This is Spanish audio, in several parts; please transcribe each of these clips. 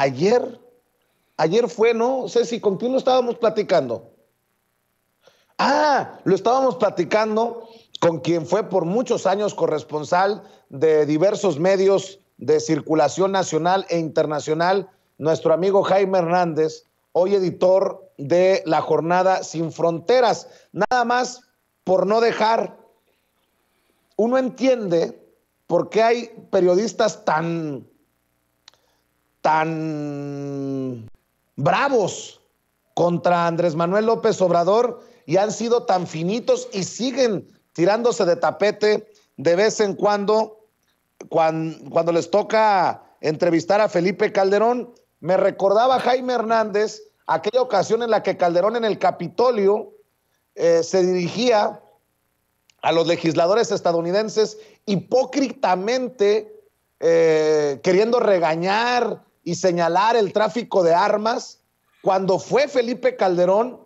ayer, ayer fue, ¿no? Ceci, ¿con quién lo estábamos platicando? Ah, lo estábamos platicando con quien fue por muchos años corresponsal de diversos medios de circulación nacional e internacional, nuestro amigo Jaime Hernández, hoy editor de la jornada Sin Fronteras. Nada más por no dejar, uno entiende por qué hay periodistas tan tan bravos contra Andrés Manuel López Obrador y han sido tan finitos y siguen tirándose de tapete de vez en cuando cuando, les toca entrevistar a Felipe Calderón. Me recordaba Jaime Hernández aquella ocasión en la que Calderón en el Capitolio eh, se dirigía a los legisladores estadounidenses hipócritamente eh, queriendo regañar, y señalar el tráfico de armas cuando fue Felipe Calderón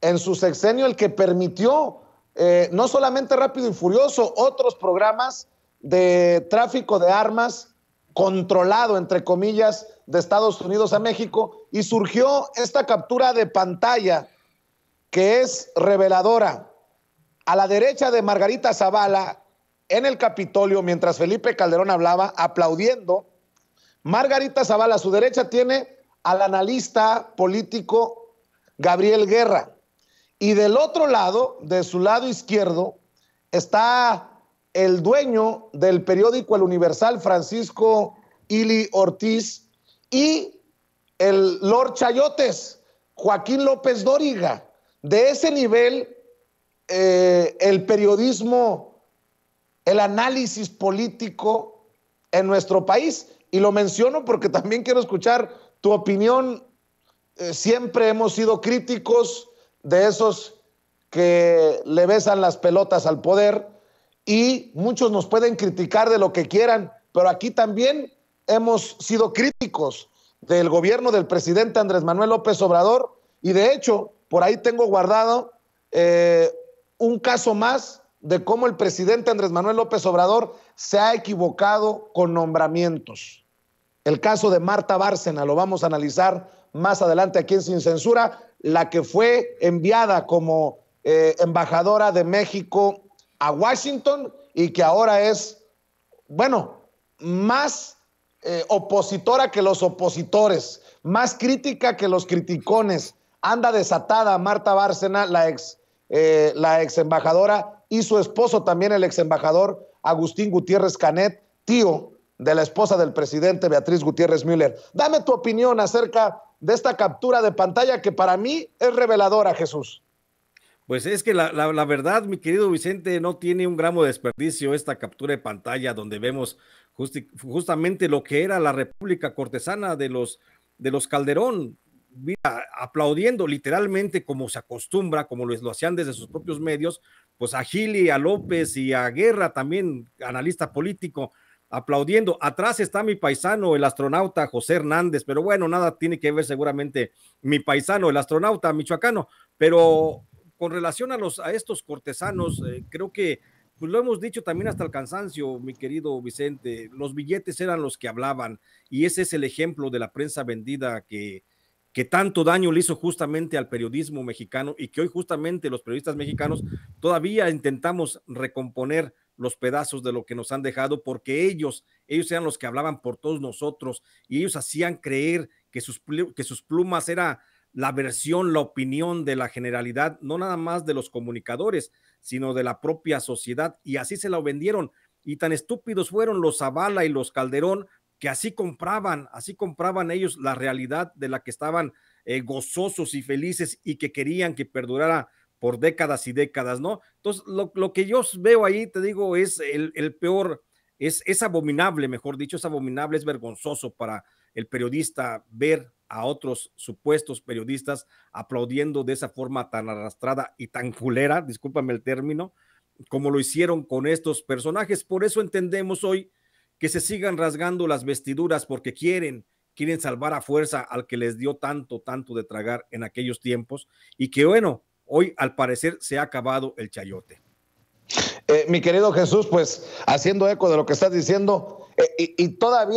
en su sexenio el que permitió eh, no solamente Rápido y Furioso, otros programas de tráfico de armas controlado, entre comillas, de Estados Unidos a México, y surgió esta captura de pantalla que es reveladora. A la derecha de Margarita Zavala, en el Capitolio, mientras Felipe Calderón hablaba, aplaudiendo Margarita Zavala, a su derecha tiene al analista político Gabriel Guerra. Y del otro lado, de su lado izquierdo, está el dueño del periódico El Universal, Francisco Ili Ortiz, y el Lord Chayotes, Joaquín López Dóriga. De ese nivel, eh, el periodismo, el análisis político en nuestro país. Y lo menciono porque también quiero escuchar tu opinión. Eh, siempre hemos sido críticos de esos que le besan las pelotas al poder y muchos nos pueden criticar de lo que quieran, pero aquí también hemos sido críticos del gobierno del presidente Andrés Manuel López Obrador y de hecho por ahí tengo guardado eh, un caso más de cómo el presidente Andrés Manuel López Obrador se ha equivocado con nombramientos. El caso de Marta Bárcena lo vamos a analizar más adelante aquí en Sin Censura, la que fue enviada como eh, embajadora de México a Washington y que ahora es, bueno, más eh, opositora que los opositores, más crítica que los criticones. Anda desatada Marta Bárcena, la ex, eh, la ex embajadora y su esposo también el ex embajador Agustín Gutiérrez Canet, tío de la esposa del presidente Beatriz Gutiérrez Müller. Dame tu opinión acerca de esta captura de pantalla que para mí es reveladora, Jesús. Pues es que la, verdad, mi querido Vicente, no tiene un gramo de desperdicio esta captura de pantalla donde vemos justamente lo que era la República Cortesana de los, de los Calderón, mira, aplaudiendo literalmente como se acostumbra, como lo hacían desde sus propios medios, pues a Gili, a López y a Guerra, también analista político, aplaudiendo. Atrás está mi paisano, el astronauta José Hernández, pero bueno, nada tiene que ver seguramente mi paisano, el astronauta michoacano, pero con relación a, los, a estos cortesanos, eh, creo que pues lo hemos dicho también hasta el cansancio, mi querido Vicente, los billetes eran los que hablaban y ese es el ejemplo de la prensa vendida que que tanto daño le hizo justamente al periodismo mexicano y que hoy justamente los periodistas mexicanos todavía intentamos recomponer los pedazos de lo que nos han dejado porque ellos, ellos eran los que hablaban por todos nosotros y ellos hacían creer que sus, que sus plumas era la versión, la opinión de la generalidad, no nada más de los comunicadores, sino de la propia sociedad y así se la vendieron. Y tan estúpidos fueron los Zavala y los Calderón que así compraban, así compraban ellos la realidad de la que estaban eh, gozosos y felices y que querían que perdurara por décadas y décadas, ¿no? Entonces, lo, que yo veo ahí, te digo, es el, peor, es, es, abominable, mejor dicho, es abominable, es vergonzoso para el periodista ver a otros supuestos periodistas aplaudiendo de esa forma tan arrastrada y tan culera, discúlpame el término, como lo hicieron con estos personajes. Por eso entendemos hoy que se sigan rasgando las vestiduras porque quieren, quieren salvar a fuerza al que les dio tanto, tanto de tragar en aquellos tiempos y que bueno, hoy al parecer se ha acabado el chayote. Eh, mi querido Jesús, pues haciendo eco de lo que estás diciendo, eh, y todavía...